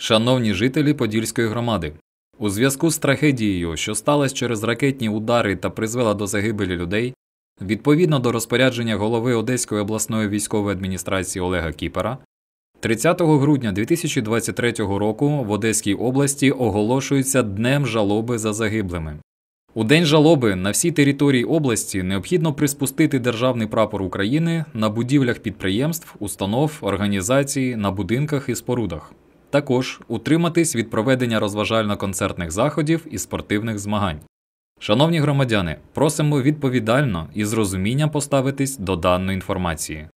Шановні жителі Подільської громади, у зв'язку з трагедією, що сталася через ракетні удари та призвела до загибелі людей, відповідно до розпорядження голови Одеської обласної військової адміністрації Олега Кіпера, 30 грудня 2023 року в Одеській області оголошується Днем жалоби за загиблими. У день жалоби на всій території області необхідно приспустити державний прапор України на будівлях підприємств, установ, організацій, на будинках і спорудах. Також утриматись від проведення розважально-концертних заходів і спортивних змагань. Шановні громадяни, просимо відповідально і з розумінням поставитись до даної інформації.